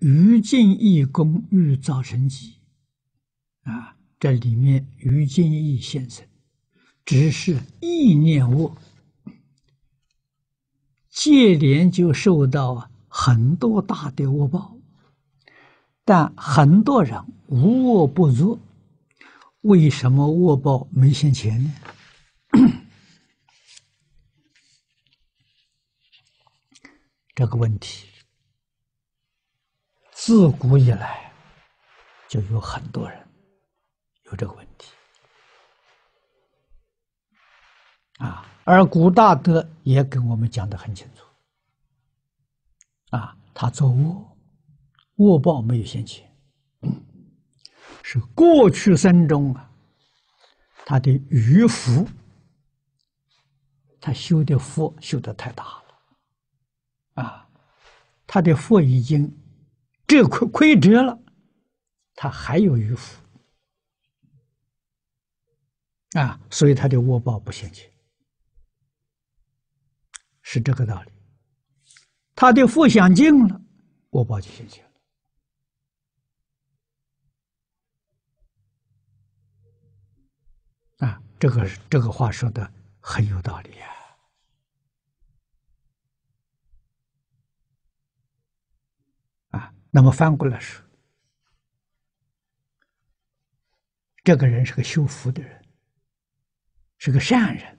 于禁一功欲造成疾，啊，这里面于禁一先生只是意念恶，接连就受到很多大的恶报。但很多人无恶不作，为什么恶报没现前呢？这个问题。自古以来，就有很多人有这个问题啊。而古大德也跟我们讲的很清楚啊，他做恶，恶报没有兴起，是过去生中啊，他的余福，他修的福修的太大了啊，他的福已经。这亏亏折了，他还有余福啊，所以他的恶报不现前，是这个道理。他的福享尽了，恶报就现前了啊。这个这个话说的很有道理呀。那么翻过来是，这个人是个修福的人，是个善人，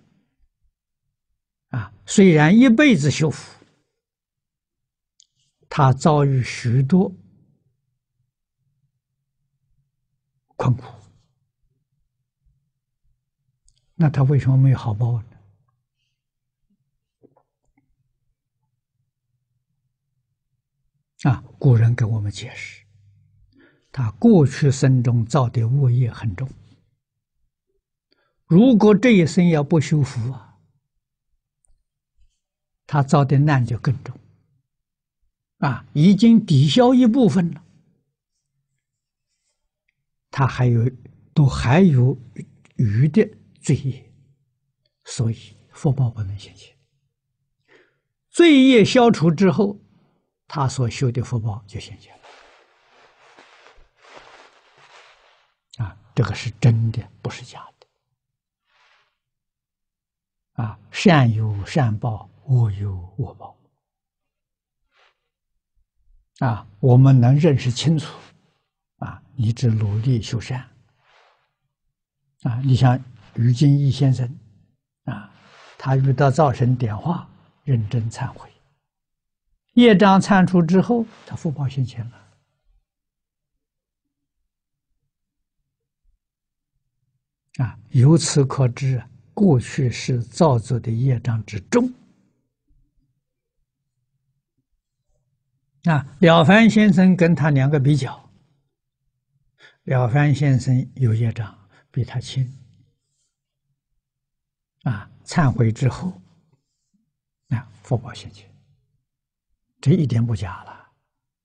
啊，虽然一辈子修福，他遭遇许多困苦，那他为什么没有好报？啊，古人给我们解释，他过去生中造的恶业很重，如果这一生要不修福啊，他造的难就更重。啊，已经抵消一部分了，他还有，都还有余的罪业，所以福报不能现前。罪业消除之后。他所修的福报就显现了，啊，这个是真的，不是假的，啊，善有善报，恶有恶报，啊，我们能认识清楚，啊，一直努力修善，啊，你像于金义先生，啊，他遇到造神点化，认真忏悔。业障铲除之后，他福报现前了。啊，由此可知啊，过去是造作的业障之重。那了凡先生跟他两个比较，了凡先生有业障比他轻。啊，忏悔之后，啊，福报现前。这一点不假了，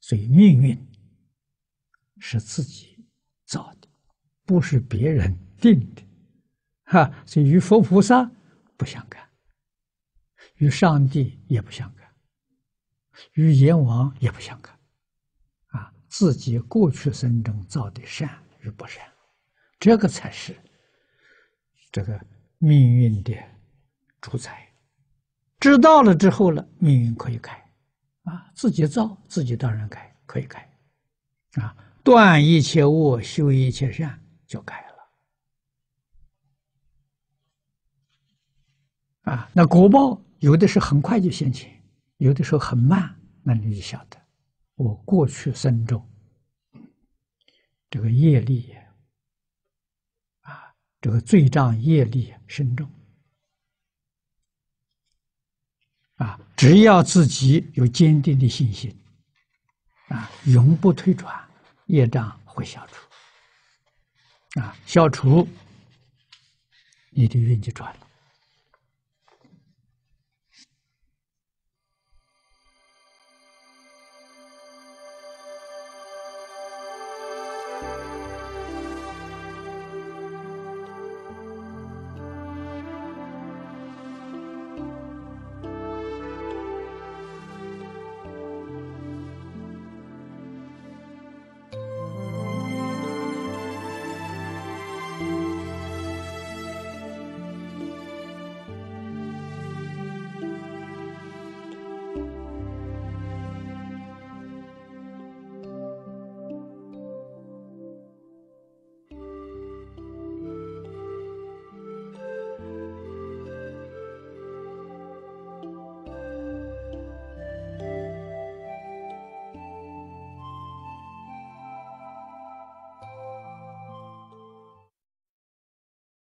所以命运是自己造的，不是别人定的，哈，所以与佛菩萨不相干，与上帝也不相干，与阎王也不相干，啊，自己过去生中造的善与不善，这个才是这个命运的主宰。知道了之后了，命运可以改。啊，自己造，自己当然改，可以改，啊，断一切恶，修一切善，就改了。啊，那果报有的是很快就现前，有的时候很慢，那你就晓得，我过去深重，这个业力，啊，这个罪障业力深重。啊，只要自己有坚定的信心，啊，永不退转，业障会消除，啊，消除，你的运就转了。